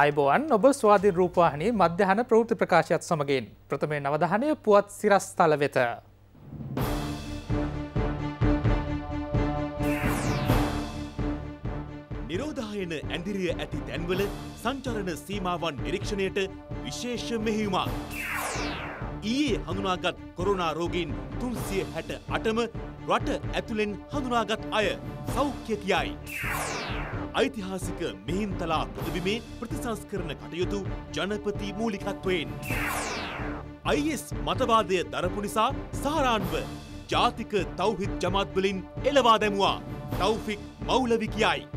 අයිබෝන් ඔබ ස්වාධී රූපවාහනි මධ්‍යහන ප්‍රෘති ප්‍රකාශයත් සමගින් ප්‍රථමේ නවදහනය පුවත් සිරස්ථල වෙත. නිරෝධායන ඇඳිරිය ඇති තැන්වල සංචරණ සීමාවන් නිරීක්ෂණයට විශේෂ මෙහිවුමක්. ඊයේ හඳුනාගත් කොරුණා රෝගීන් තුන්සිය හැට අටම රට ඇතුළෙන් හඳුනාගත් අය සෞඛ්‍ය කියයි. ඓතිහාසික මෙහින්තලා පුදබිමේ ප්‍රතිසංස්කරණ කටයුතු ජනපති මූලිකත්වයෙන්. අයිස් මතවාදය දරපු නිසා සහරාන්ව ජාතික තවහිත් ජමාත්වලින් එලවා දැමුවා තවෆික් මෞලවි කියයි.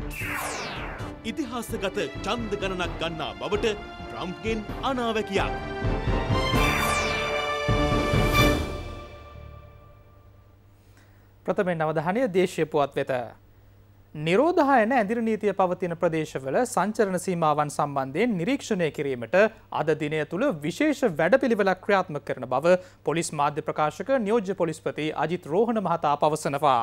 ඉතිහාසගත චන්ද ගණනක් ගන්නා බවට ට්‍රම්ගෙන් අනාවැකයක්. ප්‍රථමෙන් අවධානය දේශය පුවත් වෙත නිරෝධායන ඇදිරි නීතිය පවතින ප්‍රදේශවල සංචරණ සීමාවන් සම්බන්ධයෙන් නිරීක්ෂණය කිරීමට අද දිනය තුළ විශේෂ වැඩපිළිවෙලක් ක්‍රියාත්මක කරන බව පොලිස් මාධ්‍ය ප්‍රකාශක නියෝජ්‍ය පොලිස්පති අජිත් රෝහණ මහතා පවසනවා.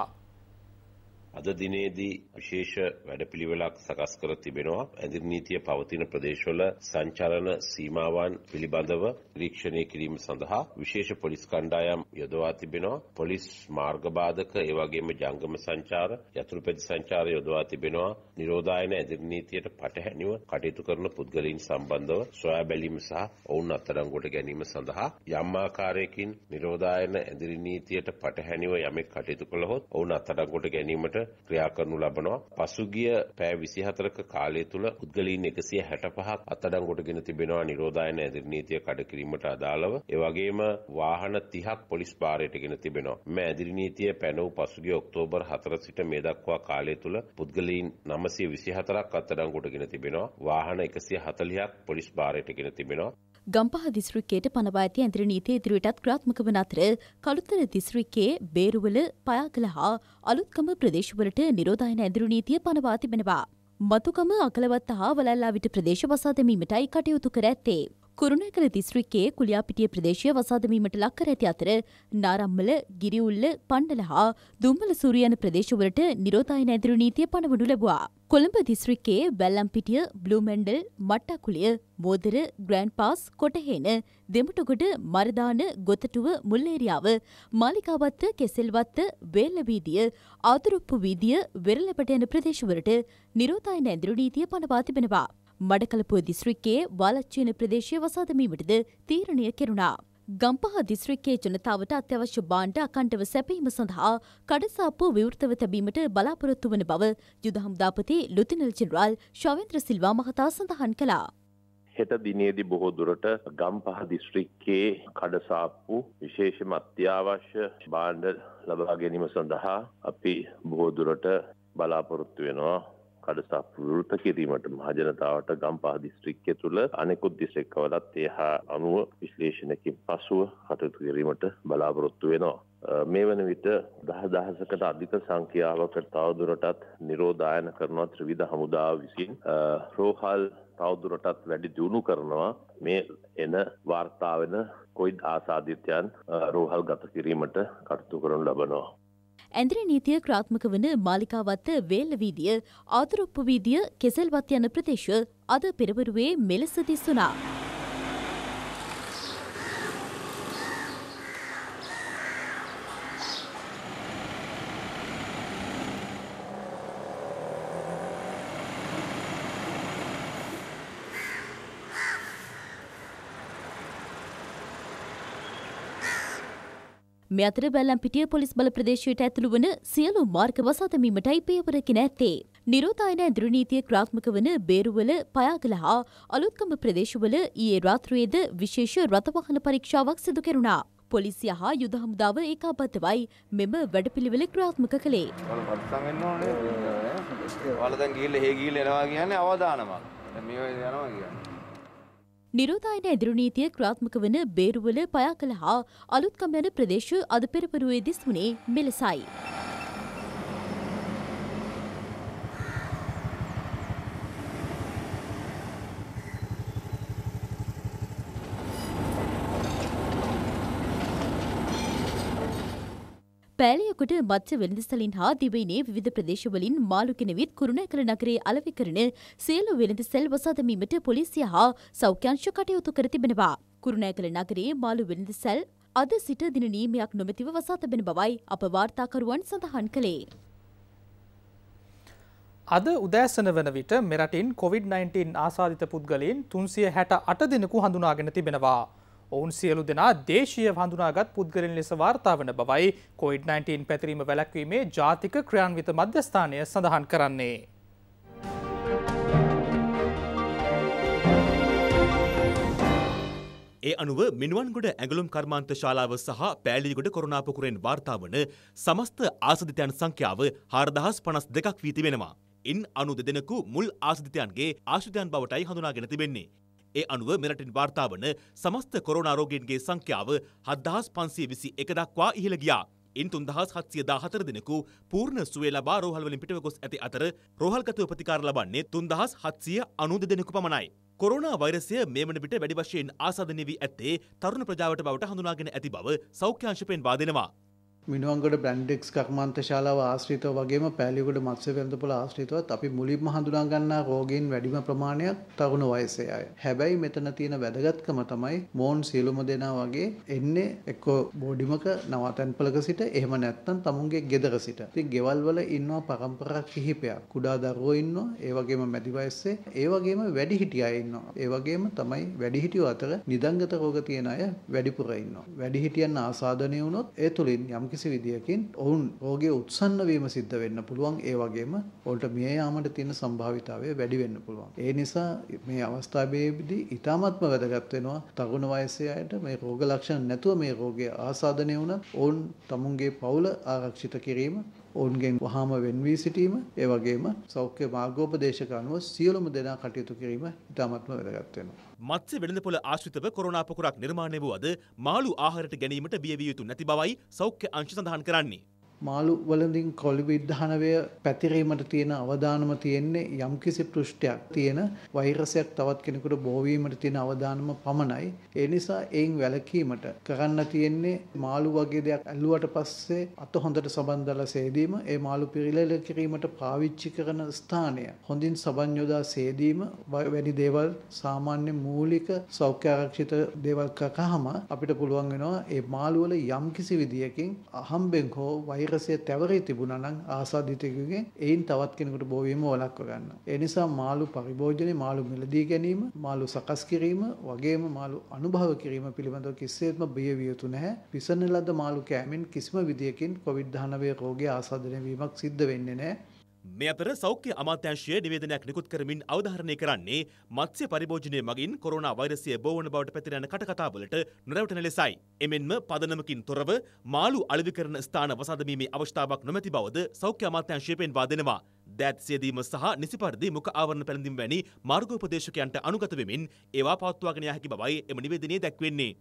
අද දිනේදී විශේෂ වැඩපිළිවෙලක් සකස් කර තිබෙනවා. ඇඳිරි නීතිය පවතින ප්‍රදේශවල සංචාලන සීමාවන් පිළිබඳව නිරීක්ෂණය කිරීම සඳහා විශේෂ පොලිස් කණ්ඩායම් යොදවා තිබෙනවා. පොලිස් මාර්ග බාධක, ඒ වගේම ජංගම සංචාර, යතුරුපැදි සංචාර යොදවා තිබෙනවා. නිරෝධායන ඇඳිරි නීතියට පටහැනිව කටයුතු කරන පුද්ගලයන් සම්බන්ධව සොයා බැලීම සහ ඔවුන් අත්අඩංගුවට ගැනීම සඳහා යම් ආකාරයකින් නිරෝධායන ඇඳිරි නීතියට පටහැනිව යමෙක් කටයුතු කළහොත් ඔවුන් අත්අඩංගුවට ගැනීමට ක්‍රියා කරනු ලබනවා. පසුගිය පැය 24ක කාලය තුල පුද්ගලයන් 165ක් අත්අඩංගුවටගෙන තිබෙනවා නිරෝධායන ඇදිරි නීතිය කඩකිරීමට අදාළව. ඒ වගේම වාහන 30ක් පොලිස් භාරයටගෙන තිබෙනවා. මේ ඇදිරි නීතිය පැනවූ පසුගිය ඔක්තෝබර් 4 සිට මේ දක්වා කාලය තුල පුද්ගලයන් 924ක් අත්අඩංගුවටගෙන තිබෙනවා. වාහන 140ක් පොලිස් භාරයටගෙන තිබෙනවා. ගම්පහ දිස්ත්‍රික්කයට පනවා ඇති ඇදිරි නීතිය ඉදිරියටත් ක්‍රාත්මක වන අතර කළුතර දිස්ත්‍රික්කයේ බේරුවල පයාගල හා අලුත්කම ප්‍රදේශ ප්‍රදේශවලට නිරෝධායන ඇඳුරු නීතිය පනවා තිබෙනවා. මතුකම අකලවත්ත හා වලල්ලා විට ප්‍රදේශ වසා දැමීමටයි කටයුතු කර ඇත්තේ. කුරුණෑගල දිස්ත්‍රික්කයේ කුලියාපිටිය ප්‍රදේශය වසාදමීමට ලක් කර ඇති අතර නාරම්මල, ගිරිඋල්ල, පණ්ඩල හා දුම්බල සූරියන ප්‍රදේශවලට නිරෝධායන ඇදිරු නීතිය පනවනු ලැබුවා. කොළඹ දිස්ත්‍රික්කයේ බැල්ලම්පිටිය, බ්ලූමැන්ඩල්, මට්ටකුලිය, මෝදර, ග්‍රෑන්ඩ් පාස්, කොටහේන, දෙමටුගොඩ, මරදාන, ගොතටුව, මුල්ලේරියාව, මාලිකාවත්ත, කෙසෙල්වත්ත, වේල්ල වීදිය, ආතුරුප්පු වීදිය, වෙරළපට යන ප්‍රදේශවලට නිරෝධායන ඇදිරු නීතිය පනවා තිබෙනවා. මඩකලපුව දිස්ත්‍රික්කයේ වාලච්චින ප්‍රදේශය වසාදමීමටද තීරණය කෙරුණා. ගම්පහ දිස්ත්‍රික්කේ ජනතාවට අත්‍යවශ්‍ය බාණ්ඩ අකණ්ඩව සැපීම සඳහා කඩසාප්පු විවෘතව තැබීමට බලාපොරොත්තු වන බව යුද හමුදාපති ලුතිනල් ජෙනරාල් ශවේන්ද්‍ර සිල්වා මහතා සඳහන් කළා. හෙට දිනේදී බොහෝ දුරට ගම්පහ දිස්ත්‍රික්කේ කඩසාප්පු විශේෂම අත්‍යවශ්‍ය බාණ්ඩ ලබා ගැනීම සඳහා අපි බොහෝ දුරට බලාපොරොත්තු වෙනවා කඩසාපුරු තකිරීමට මහජනතාවට ගම්පහ දිස්ත්‍රික්්‍ය තුළ අනෙකුත් දිසෙක්කවලත් ඒ හා අනුව විශ්ලේෂණකින් පසුව කටයුතු කිරීමට බලාපොරොත්තු වෙනවා. මේ වන විට දහ දහසකට අධික සංඛ්‍යාවකට තවදුරටත් නිරෝධායන කරනවා ත්‍රවිධ හමුදා විසින් රෝහල් තවදුරටත් වැඩි දියුණු කරනවා මේ එන වාර්තාාවෙන කොයිඩ් ආසාධිත්‍යයන් රෝහල් ගත කිරීමට කටතු කරනු ලබනවා. ඇඳිරි නීතිය ක්‍රාත්මක වන මාලිකාවත්ත වේල්ල වීදිය ආතුරොප්පු වීදිය කෙසල්වත් යන ප්‍රදේශ අද පෙරවරුවේ මෙලෙස දිස්සුනා. මේ අතර බැලම්පිටිය පොලිස් බල ප්‍රදේශයට ඇතුළු වන සියලු මාර්ග වසාතමීමටයි පියවරගෙන ඇත්තේ. නිරෝධායන ඇදුරු නීතිය ක්‍රාත්මක වන බේරුවල පයාගල හා අලුත්කම ප්‍රදේශවල ඊයේ රාත්‍රියේද විශේෂ රථවාහන පරීක්ෂාවක් සිදු කෙරුණා. පොලිසිය හා යුද හමුදාව ඒකාබද්ධවයි මෙම වැඩපිළිවෙල ක්‍රාත්මක කළේ. ඔයාලා දැන් ගිහිල්ලා හේ ගිහිල්ලා එනවා කියන්නේ අවදානමක්. මේ යනවා කියන්නේ. නිරෝධායන ඇදුරු නීතිය ක්‍රාත්මක වන බේරුවල පයා කළ හා අලුත්කම් යන ප්‍රදේශ අද පෙරවරුවේ දිස්වුණේ මෙලෙසයි. පෑලියකොට මත්්‍ය වෙළඳස්ථලින් හා දිවයිනේ විධ ප්‍රදේශවලින් මාළුගෙනවිත් කුරුණ කළ නගරේ අලවි කරන සියලු වෙළඳ සෙල් වසාදමීමට පොලිසිය හා සෞඛ්‍යංශ කටයුතු කර තිබෙනවා. කුරුණෑ කළ නගරේ මාළු වෙළඳ සැල් අද සිට දින නීමයක් නොමැතිව වසා තිබෙන බවයි අප වාර්තාකරුවන් සඳහන් කළේ. අද උදෑසන වන විට මෙරටින් කොවිD-19 ආසාධිත පුද්ගලයන් තුන්සිය හැට අට දෙනෙකු හඳුනාගෙන තිබෙනවා. ඔවුන් සියලු දෙනා දේශීය හඳුනාගත් පුද්ගලින් ලෙස වාර්තා වන බවයි කොයිඩ්-19 පැතිරීම වැළැක්වීමේ ජාතික ක්‍රියාන්විත මධ්‍යස්ථානය සඳහන් කරන්නේ. ඒ අනුව මිනුවන්ගොඩ ඇඟලුම් කර්මාන්ත ශාලාව සහ පෑලිගොඩ කොරුණාපුකුරෙන් වාර්තාාවන සමස්ත ආසධිතයන් සංඛ්‍යාව හාරදහස් පනස් දෙකක් වී තිබෙනවා. ඉන් අනු දෙදෙනකු මුල් ආසිධිතයන්ගේ ආශිතයන් බවටයි හඳුනාගෙන තිබෙන්නේ. ඒ අනුව මෙරටින් වාර්තාාවන සමස්ත කොරෝනාරෝගෙන්ගේ සංඛ්‍යාව හද්දහස් පන්සිය විසි එක දක්වා ඉහළ ගියා. ඉන් තුන්දහස් හත්සිය දාහතර දෙනෙකු පූර්ණ සුවේ ලබා රෝහල්වලින් පිටව ගොස් ඇති අතර රෝහල්ගතව ප්‍රතිකාර ලබන්නේ තුන්දහස් හත්සිය අනුද දෙනෙකු පමණයි. කොරෝනා වෛරසය මේ වන විට වැඩි වශයෙන් ආසාදනය වී ඇත්තේ තරුණ ප්‍රජාවට බවට හඳුනාගෙන ඇති බව සෞඛ්‍යංශ පෙන්වා දෙනවා. මිනුවන්ගොඩ බ්‍රන්්ඩෙක්ස් කර්මාන්ත ශාලාව ආශ්‍රීතව වගේම පැලිකුට මත්ස වෙළඳපුල ආශ්‍රීතවත් අපි මුලින්ම හඳුනාගන්නා රෝගීන් වැඩිම ප්‍රමාණයක් තරුණ වයසේ අය. හැබැයි මෙතන තියෙන වැදගත්කම තමයි මෝන් සියලුම දෙනා වගේ එන්නේ එක්කෝ බෝඩිමක නවතැන්පලක සිට එහෙම නැත්තම් තමුන්ගේ ගෙදර සිට. ඉතින් ගෙවල් වල ඉන්නවා පරම්පරා කිහිපයක්. කුඩා දරුවෝ ඉන්නවා, ඒ වගේම මැදි වයසේ, ඒ වගේම වැඩිහිටි අය ඉන්නවා. ඒ වගේම තමයි වැඩිහිටියෝ අතර නිදංගත රෝග තියෙන අය වැඩිපුර ඉන්නවා. වැඩිහිටියන් ආසාදනය වුණොත් ඒ තුලින් යම් යම්කිසි විදියකින් ඔවුන් රෝගයේ උත්සන්න වීම සිද්ධ වෙන්න පුළුවන් ඒ වගේම ඔවුන්ට මිය යාමට තියෙන සම්භාවිතාවය වැඩි වෙන්න පුළුවන්. ඒ නිසා මේ අවස්ථාවේදී ඊටාත්ම වැදගත් වෙනවා තරුණ වයසේ අයට මේ රෝග ලක්ෂණ නැතුව මේ රෝගය ආසාදනය වුණත් ඔවුන් තමුන්ගේ පවුල ආරක්ෂිත කිරීම ඔවුන්ගෙන් වහාම වෙන්වී සිටීම ඒ වගේම සෞඛ්‍ය මාර්ගෝපදේශක අනුව සියලුම දෙනා කටයුතු කිරීම ඉතාමත්ම වැදගත් වෙනවා. මත්ස්‍ය වෙළඳපොළ ආශ්‍රිතව කොරෝනා පොකුරක් නිර්මාණය වූ අද මාළු ආහාරයට ගැනීමට බිය විය යුතු නැති බවයි සෞඛ්‍ය අංශ සඳහන් කරන්නේ. මාළු වලඳින් කොළි විද්ධානවය පැතිරීමට තියෙන අවධානම තියෙන්නේ යම්කිසි පෘෂ්ටයක් තියෙන වෛරසයක් තවත් කෙනෙකුට බෝවීමට තියෙන අවධානම පමණයි. ඒ නිසා එයින් වැළකීමට කරන්න තියෙන්නේ මාළු වගේ දෙයක් ඇල්ලුවට පස්සේ අත හොඳට සබන්දලා සේදීම, ඒ මාළු පිරිලල කිරීමට පාවිච්චි කරන ස්ථානය හොඳින් සබන් යොදා සේදීම වැඩි දේවල් සාමාන්‍ය මූලික සෞඛ්‍ය ආරක්ෂිත දේවල් කකහම අපිට පුළුවන් වෙනවා ඒ මාළු වල යම්කිසි විදියකින් අහම්බෙන් හෝ වෛර 100 තැවරේ තිබුණා නම් ආසාදිතයෙකුගේ එයින් තවත් කෙනෙකුට බොවීම වළක්ව ගන්නවා. ඒ නිසා මාළු පරිභෝජනයේ මාළු මිලදී ගැනීම, මාළු සකස් කිරීම වගේම මාළු අනුභව කිරීම පිළිබඳව කිසිසේත්ම බිය විය යුතු නැහැ. පිසන ලද මාළු කෑමෙන් කිසිම විදියකින් COVID-19 රෝගය ආසාදනය වීමක් සිද්ධ වෙන්නේ නැහැ. මේ අතර සෞඛ්‍ය අමාත්‍යංශය නිවේදනයක් නිකුත් කරමින් අවධාරණය කරන්නේ මත්ස්‍ය පරිභෝජනය මගින් කොරෝනා වෛරසය බෝවන බවට පැතිර යන කටකතාවලට නොරැවටෙන ලෙසයි. එමෙන්ම පදනමකින් තොරව මාළු අලෙවි කරන ස්ථාන වසාදමීමේ අවස්ථාවක් නොමැති බවද සෞඛ්‍ය අමාත්‍යංශය පෙන්වා දෙනවා. දෑත් සියදීම සහ නිසි පරිදි මුඛ ආවරණ පැළඳීම් වැනි මාර්ගෝපදේශකයන්ට අනුගත වෙමින් ඒවා පවත්වාගෙන යා හැකි බවයි එම නිවේදනයේ දැක්වෙන්නේ.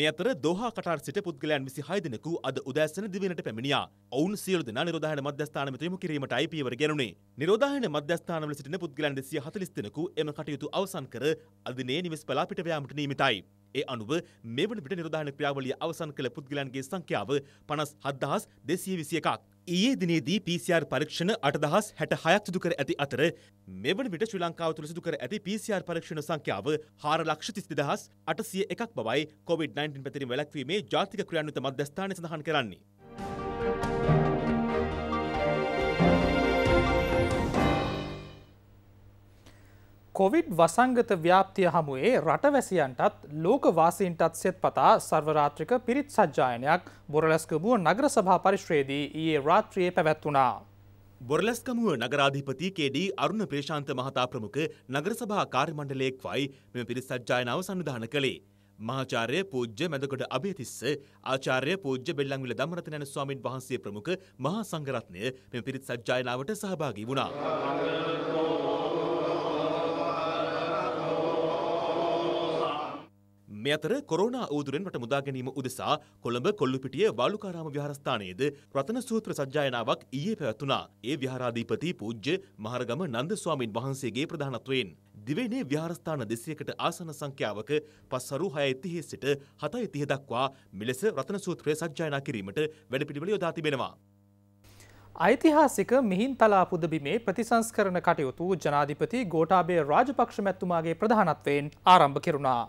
මේ අතර දෝහා කටාර් සිට පුද්ගලයන් 26 දෙනෙකු අද උදෑසන දිවෙනට පැමිණියා. ඔවුන් සියලු දෙනා නිරෝධායන මධ්‍යස්ථාන වෙත යොමු කිරීමටයි පියවර ගැනුණේ. නිරෝධායන මධ්‍යස්ථානවල සිටින පුද්ගලයන් 240 දෙනෙකු එම කටයුතු අවසන් කර අදිනේ නිවෙස් පලා පිට වෑමට නියමිතයි. ඒ අනුව මේ වන විට නිරෝධායන ක්‍රියාවලිය අවසන් කළ පුද්ගලයන්ගේ සංඛ්‍යාව 57221ක්. ඊයේ දිනේදී PCR පරීක්ෂණ 8,66ක් සිදු කර ඇති අතර මෙවන විට ශ්‍රී ලංකාව තුළ සිදු කර ඇති PCR පරීක්ෂණ සංඛ්‍යාව 4,32,801ක් බවයි COVID-19 පැතිරීම වැළැක්වීමේ ජාතික ක්‍රියාන්විත මධ්‍යස්ථානය සඳහන් කරන්නේ. කොවිඩ් වසංගත ව්‍යාප්තිය හමුවේ රටවැසියන්ටත් ලෝකවාසීන්ටත් සෙත් පතා සර්වරාත්‍රික පිරිත් සජ්ජායනයක් බොරලස්කබුව නගර සභා පරිශ්‍රයේදී ඊයේ රාත්‍රියයේ පැවැත්වුණා. බොරලස්කමුව නගරාධිපති කේඩී අරුණ ප්‍රේශාන්ත මහතා ප්‍රමුඛ නගරසභා කාර්යමණ්ඩලයෙක් වයි මෙම පිරිත් සජ්ජායනාව සංවිධාන කළේ. මහාචාර්ය පූජ්‍ය මැදකොට අභයතිස්ස ආචාර්ය පූජ්‍ය බෙල්ලංවිල දමරතනන ස්වාමින් වහන්සේ ප්‍රමුඛ මහා සංඝරත්නය මෙම පිරිත් සජ්ජායනාවට සහභාගී වුණා. මේ අතර කොරෝනා ඌදුරෙන්ට මුදා ගැනීම උදෙසා කොළඹ කොල්ලුපිටිය වාලුකාරාම විහාරස්ථානයේද රතන සූත්‍ර සජ්ජායනාවක් ඊයේ පැවැතුණා. ඒ විහාරාධිපති පූජ්‍ය මහරගම නන්ද ස්වාමින් වහන්සේගේ ප්‍රධානත්වයෙන් දිවයිනේ විහාරස්ථාන 200කට ආසන සංඛ්‍යාවක පස්වරු 6:30 සිට 7:30 දක්වා මෙලෙස රතන සූත්‍රය සජ්ජායනා කිරීමට වැඩපිළිවෙළ යොදා තිබෙනවා. ඓතිහාසික මිහින්තලා පුදබිමේ ප්‍රතිසංස්කරණ කටයුතු ජනාධිපති ගෝඨාභය රාජපක්ෂ මැතිතුමාගේ ප්‍රධානත්වයෙන් ආරම්භ කෙරුණා.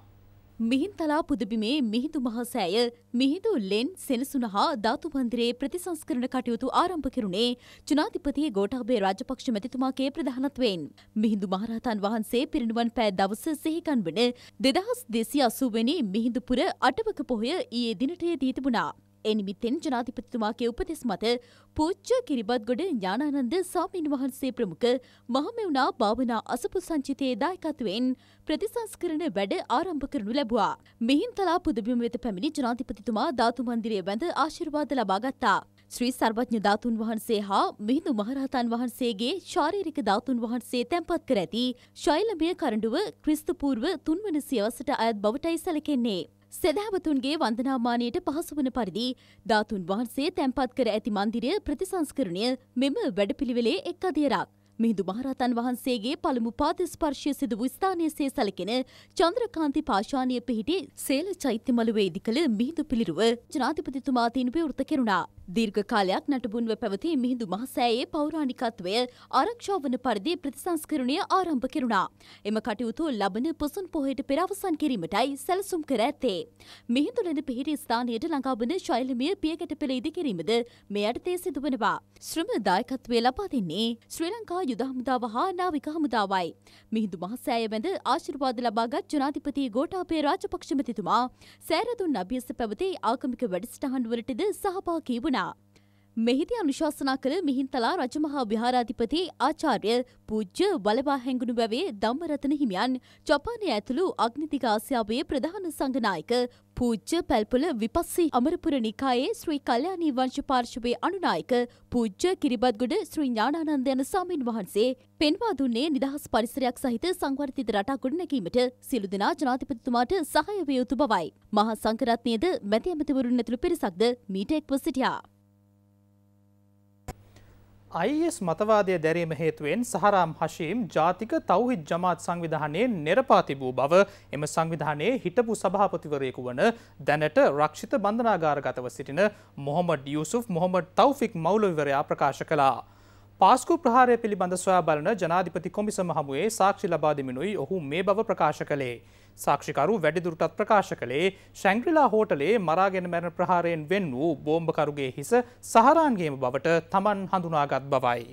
මිහින්තලා පුදබිමේ මිහිඳු මහසෑය මිහිඳු ලෙන් සෙනසුන හා ධාතු මන්දිරයේ ප්‍රතිසංස්කරණ කටයුතු ආරම්භ කෙරුණේ ජනාධිපති ගෝඨාභය රාජපක්ෂ මැතිතුමාගේ ප්‍රධානත්වයෙන් මිහිඳු මහරහතන් වහන්සේ පිරිනිවන් පෑ දවස සිහිකන්වන දෙදහස් දෙසිය අසුවෙනි මිහිඳුපුර අටවක පොහොය ඊයේ දිනටයේ දී තිබුණා. එනිමිත්තෙන් ජනාධිපතිතුමාගේ උපදෙස් මත පූච්ච කිරිබත්ගොඩ ඥානානන්ද සාමීන් වහන්සේ ප්‍රමුඛ මහමෙවුනා භාවනා අසපු සංචිතයේ දායකත්වයෙන් ප්‍රතිසංස්කරණ වැඩ ආරම්භ කරනු ලැබුවා. මිහින්තලා පුදබිම වෙත පැමිණි ජනාධිපතිතුමා ධාතු මන්දිරය බැඳ ආශිර්වාද ලබා ගත්තා. ශ්‍රී සර්වඥ ධාතුන් වහන්සේ හා මිහිඳු මහරහතන් වහන්සේගේ ශාරීරික ධාතුන් වහන්සේ තැන්පත් කර ඇති ශෛලමය කරඬුව ක්‍රිස්තු පූර්ව තුන්වන සියවසට අයත් බවටයි සැලකෙන්නේ. සෙදෑවතුන්ගේ වන්දනාමානයට පහසු වන පරිදි ධාතුන් වහන්සේ තැන්පත් කර ඇති මන්දිරය ප්‍රතිසංස්කරණය මෙම වැඩපිළිවෙලේ එක් අදියරක්. මිහිදු මහරතන් වහන්සේගේ පළමු පාදස්පර්ශය සිදු වූ ස්ථානයසේ සැලකෙන චන්ද්‍රකාන්ති පාශානය පිහිටි සේල චෛත්‍ය මළුවේ ඉදිකළ මිහිදු පිළිරුව ජනාධිපතිතුමා තින් විවෘත කෙරුණා. දීර්ඝ කාලයක් නටබුන්ව පැවති මිහිඳු මහසෑයේ පෞරාණිකත්වය ආරක්ෂා වන පරිදි ප්‍රතිසංස්කරණය ආරම්භ කෙරුණා. එම කටයුතු ලබන පොසොන් පොහේට පෙර අවසන් කිරීමටයි සැලසුම් කර ඇත්තේ. මිහිඳු ලෙන පිහිටි ස්ථානයට ළඟාවන ශෛලමය පියකට පෙළ ඉදි කිරීමද මේ යටතේ සිදුවනවා. ශ්‍රම දායකත්වය ලබා දෙන්නේ ශ්‍රී ලංකා යුද හමුදාව හා නාවික හමුදාවයි. මිහිඳු මහසෑය වැඳ ආශිර්වාද ලබාගත් ජනාධිපති ගෝඨාභය රාජපක්ෂ මැතිතුමා සෑරදුන් අභියස පැවති ආගමික වැඩසටහන් වලටද සහභාගී වුණා. 脑 මෙහිදී අනුශාසනා කළ මිහින්තලා රජමහා විහාරාධිපති ආචාර්ය පූජ්‍ය බලපා හැඟුණු බැවේ ධම්මරතන හිමියන් ජපානය ඇතුළු අග්නිතික ආසියාවේ ප්‍රධාන සංඝනායක පූජ්‍ය පැල්පොල විපස්සී අමරපුර නිකායේ ශ්‍රී කල්යාණී වංශ පාර්ශවයේ අනුනායක පූජ්‍ය කිරිබත්ගොඩ ශ්‍රී ඥානානන්ද යන සාමීන් වහන්සේ පෙන්වා දුන්නේ නිදහස් පරිසරයක් සහිත සංවර්ධිත රටක් ගොඩනැගීමට සියලු දෙනා ජනාධිපතිතුමාට සහාය විය යුතු බවයි. මහා සංඝරත්නයේද මැති ඇමතිවරුන් ඇතුළු පිරිසක්ද මීට එක්ව සිටියා. අයිස් මතවාදය දැරීම හේතුවෙන් සහරාම් හශීම් ජාතික තවහිත් ජමාත් සංවිධානයේ නෙරපා තිබූ බව එම සංවිධානයේ හිටපු සභාපතිවරයෙකු වන දැනට රක්ෂිත බන්ධනාගාරගතව සිටින මොහොමඩ යුසුෆ් මොහොමඩ තවෆික් මෞලවිවරයා ප්‍රකාශ කළා. පාස්කු ප්‍රහාරය පිළිබඳ සොයා බලන ජනාධිපති කොමිසම හමුවේ සාක්ෂි ලබාදමිනුයි ඔහු මේ බව ප්‍රකාශ කළේ. සාක්ෂිකරු වැඩිදුරටත් ප්‍රකාශ කළේ ශැංග්‍රිලා හෝටලේ මරාගෙන මැරණ ප්‍රහාරයෙන් වෙන් වූ බෝම්භකරුගේ හිස සහරාන්ගේම බවට තමන් හඳුනාගත් බවයි.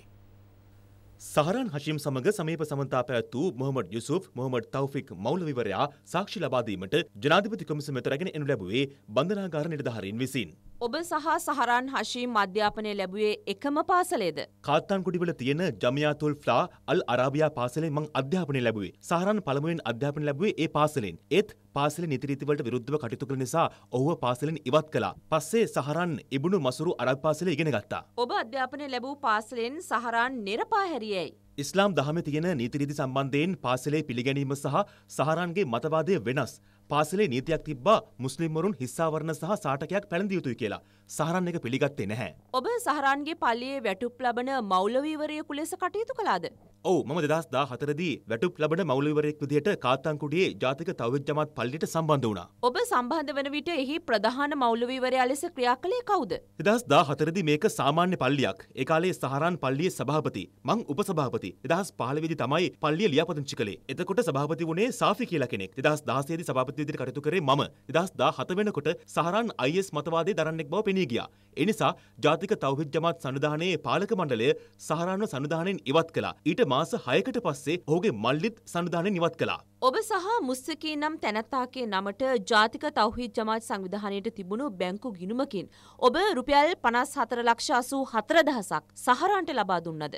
සහරන් හශිම් සමඟ සමීප සමතා පැවැත්වූ මොහමඩ් යුසුප් මොහමඩ් තවෆික් මෞලවිවරයා සාක්ෂි ලබාදීමට ජනාධිපති කොමිසමට රැගෙන එනු ලැබුවේ බන්ධනාගාර නිලධාරීන් විසින්. ඔබ සහ සහරන් හශී මධ්‍යාපනය ලැබුවේ එකම පාසලේද. කාත්තාන්කුඩිවල තියෙන ජමයාතුල් ෆ්ලා අල් අරාබයා පාසලෙන් මං අධ්‍යාපනය ලැබුවේ සහරන් පළමුුවෙන් අධ්‍යාපන ලැබුවේ ඒ පාසලෙන් ඒත් පාසල නිතිරීතිවලට විරුද්ධව කටයුතු කළ නිසා ඔහුව පාසලෙන් ඉවත් කලා පස්සේ සහරන් ඉබුණු මසුරු අරක් පාසල ඉගෙන ගත්තා. ඔබ අධ්‍යාපනය ලැබූ පාසලෙන් සහරන් නිරපාහැරියයි. ඉස්ලාම් දහම තියෙන නීතිරීති සම්බන්ධයෙන් පාසලේ පිළිගැනීම සහ සහරන්ගේ මතවාදය වෙනස්. පාසලේ නීතියක් තිබ්බා මුස්ලිම්වරුන් හිස්සාවරණ සහ සාටකයක් පැළඳිය යුතුයි කියලා. සහරන් එක පිළිගත්තේ නැහැ. ඔබ සහරන්ගේ පල්ලියේ වැටුප් ලබන මෞලවීවරයෙකු ලෙස කටයුතු කළාද? ඔව් මම 2014 දී වැටුප් ලබන මෞලවීවරයෙක් විදිහට කාත්තන්කුඩියේ ජාතික තවුජ් ජමාත් පල්ලියට සම්බන්ධ වුණා. ඔබ සම්බන්ධ වන විට එහි ප්‍රධාන මෞලවීවරයා ලෙස ක්‍රියා කළේ කවුද? 2014 දී මේක සාමාන්‍ය පල්ලියක්. ඒ කාලේ සහරන් පල්ලියේ සභාපති මං උපසභාපති 2015 දී තමයි පල්ලිය ලියාපදිංචි කළේ. එතකොට සභාපති වුණේ සාෆි කියලා කෙනෙක්. 2016 දී සභාපති විදිහට කටයුතු කරේ මම. 2017 වෙනකොට සහරන් IS මතවාදී දරන්නෙක් බව පැමිණී ගියා. එනිසා ජාතික තවහිද ජමාත් සනිධානයේ පාලක මණ්ඩලය සහරන්ව සනිධානයෙන් ඉවත් කලා ඊට මාස හයකට පස්සේ ඔහුගේ මල්ලිත් සනිධානයෙන් ඉවත් කලා. ඔබ සහ මුස්සකී නම් තැනැත්තාගේ නමට ජාතික තවහිද ජමාත් සංවිධානයට තිබුණු බැංකු ගිනුමකින් ඔබ රුපියල් පනස් හතර ලක්ෂ අසූ හතර දහසක් සහරන්ට ලබා දුන්නද.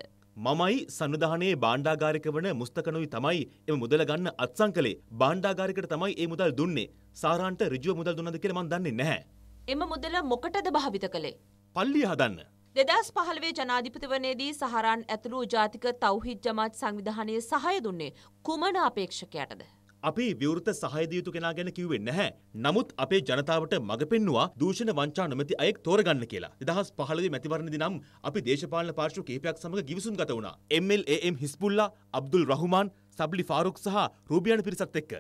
මමයි සනිධානයේ බාණ්ඩාගාරික වන මුස්තකනුයි තමයි එම මුදල ගන්න අත්සංකලේ බාණ්ඩාගාරිකට තමයි ඒ මුදල් දුන්නේ සාරාන්ට රිජුව මුදල් දුන්නද කියලා මන් දන්නේ නැහැ. එම මුදල මොකටද භාවිත කළේ. පල්ලිය හදන්න. දෙදස් පහළවේ ජනාධිපතිවනයේදී සහරන් ඇතුළු ජාතික තවහිත් ජමාත් සංවිධානය සහය දුන්නේ කුමන අපේක්ෂකයටද. අපි විවෘත සහයදයුතු කෙනා ගැන කිව්වෙන් නැහැ. නමුත් අපේ ජනතාවට මඟ පෙන්වා දූෂණ වංචා නොමැති අයෙක් තෝරගන්න කියලා. දහස් පහළවේ මැතිවරණදි නම් අපි දේශපාලන පාර්ශ්ව කීපයක් සමග ගිවිසුම් ගත වුණා. MLAM හිස්බුල්ලා, අබ්දුල් රහුමාන්, සබ්ලි ෆාරුක් සහ රූබියන් පිරිසත් එක්ක.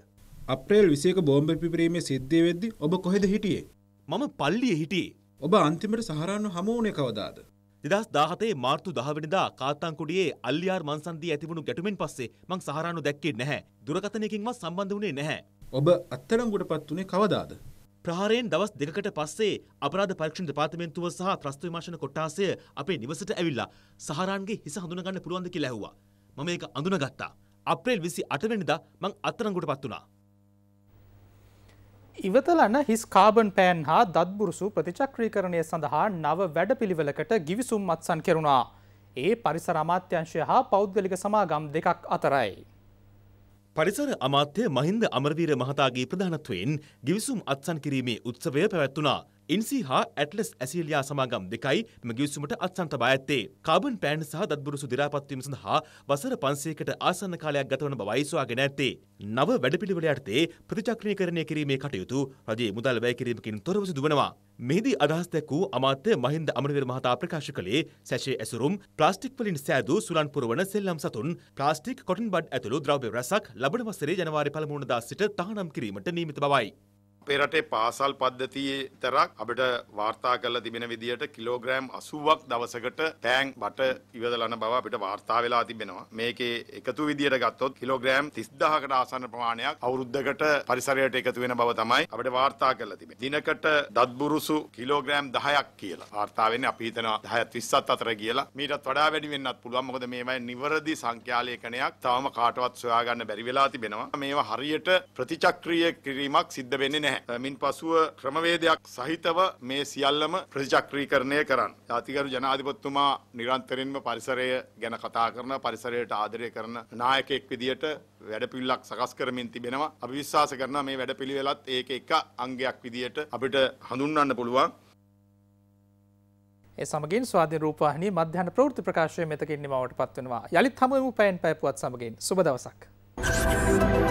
අප්‍රේල් 21 බෝම්බ පිපිරීමේ සිද්ධිය වෙද්දි ඔබ කොහෙද හිටියේ? මම පල්ලිය හිටියේ. ඔබ අන්තිමට සහරන්න හමුවනේ කවදාද. දෙදස් දාහතේ මාර්තු දහවනිදා කාත්තංකුඩියේ අල්යාර් මන්සන්දී ඇතිවුණු ගැටුමෙන් පස්සේ මං සහරන්නු දැක්කේ නැහැ. දුරකතනයකින්වත් සම්බන්ධ වුණේ නැහැ. ඔබ අත්තරංගුට පත් වුණේ කවදාද. ප්‍රහාරයෙන් දවස් දෙකට පස්සේ අපරාධ පරීක්ෂණ දෙපාර්තමේන්තුව සහ ත්‍රස්ත විමර්ශන කොට්ටාසය අපේ නිවසට ඇවිල්ලා සහරන්ගේ හිස හඳුනගන්න පුළුවන්ද කියලා ඇහුවා. මම ඒක අඳුනගත්තා. අප්‍රේල් 28 වෙනිදා මං අත්තරංගුට පත් වුණා. ඉවතලන හිස් කාබන් පෑන් හා දත්බුරුසු ප්‍රතිචක්‍රීකරණය සඳහා නව වැඩ පිළිවෙලකට ගිවිසුම් අත්සන් කෙරුණා. ඒ පරිසර අමාත්‍යංශය හා පෞද්ගලික සමාගම් දෙකක් අතරයි. පරිසර අමාත්‍ය මහින්ද අමරවීර මහතාගේ ප්‍රධානත්වයෙන් ගිවිසුම් අත්සන් කිරීමේ උත්සවය පැවැත්වනා. ඉන්සි හා ඇටලස් ඇසිල්ලයා සමාගම් දෙකයි මෙම ගිවිසුමට අත්සන් තබා ඇත්තේ. කාබන් පෑන් සහ දත්බුරු සුදිරාපත්වීම සඳහා වසර 500කට ආසන්න කාලයක් ගතවන බව අයිස්වාගෙන ඇත්තේ. නව වැඩපිළිවෙල යටතේ ප්‍රතිචක්‍රීකරණය කිරීමේ කටයුතු රජයේ මුදල් වැය කිරීමකින් තොරව සිදුවනවා. මෙහිදී අදහස් දැක් වූ අමාත්‍ය මහින්ද අමරවීර මහතා ප්‍රකාශ කළේ සැෂේ ඇසුරුම් ප්ලාස්ටික් වලින් සෑදූ සුලන් පුරවන සෙල්ලම් සතුන් ප්ලාස්ටික් කොටන් බඩ් ඇතුළු ද්‍රව්‍ය රැසක් ලබන වසරේ ජනවාරි පළමුවනදා සිට තහනම් කිරීමට නියමිත බවයි. අපේ රටේ පාසල් පද්ධතියේ තරක් අපිට වාර්තා කරලා තිබෙන විදිහට කිලෝග්‍රෑම් 80ක් දවසකට පෑන් බට ඉවදලන බව අපිට වාර්තා වෙලා තිබෙනවා. මේකේ එකතු විදිහට ගත්තොත් කිලෝග්‍රෑම් 30000කට ආසන්න ප්‍රමාණයක් අවුරුද්දකට පරිසරයට එකතු වෙන බව තමයි අපිට වාර්තා කරලා තිබෙන්නේ. දිනකට දත්බුරුසු කිලෝග්‍රෑම් 10ක් කියලා වාර්තා වෙන්නේ අපි හිතනවා 10ත් 20ත් අතර කියලා. මීටත් වඩා වැඩි වෙන්නත් පුළුවන්. මොකද මේවයි නිවරදි සංඛ්‍යාලේඛනයක් තවම කාටවත් සොයාගන්න බැරි වෙලා තිබෙනවා. මේවා හරියට ප්‍රතිචක්‍රීය කිරීමක් සිද්ධ වෙන්නේ නැහැ. නැහැ. මින් පසුව ක්‍රමවේදයක් සහිතව මේ සියල්ලම ප්‍රතිචක්‍රීකරණය කරන්න. ජාතිකරු ජනාධිපතිතුමා නිරන්තරයෙන්ම පරිසරය ගැන කතා කරන පරිසරයට ආදරය කරන නායකයෙක් විදියට වැඩපිළිවෙලක් සකස් කරමින් තිබෙනවා. අපි විශ්වාස කරනවා මේ වැඩපිළිවෙලත් ඒක එක අංගයක් විදියට අපිට හඳුන්වන්න පුළුවන්. ඒ සමගින් ස්වාධීන රූපවාහිනී මධ්‍යහන ප්‍රවෘත්ති ප්‍රකාශය මෙතකින් නිමවට පත්වෙනවා. යලිත් හමුවෙමු පැයෙන් පැය පුවත් සමගින් සුබ දවසක්. Thank you.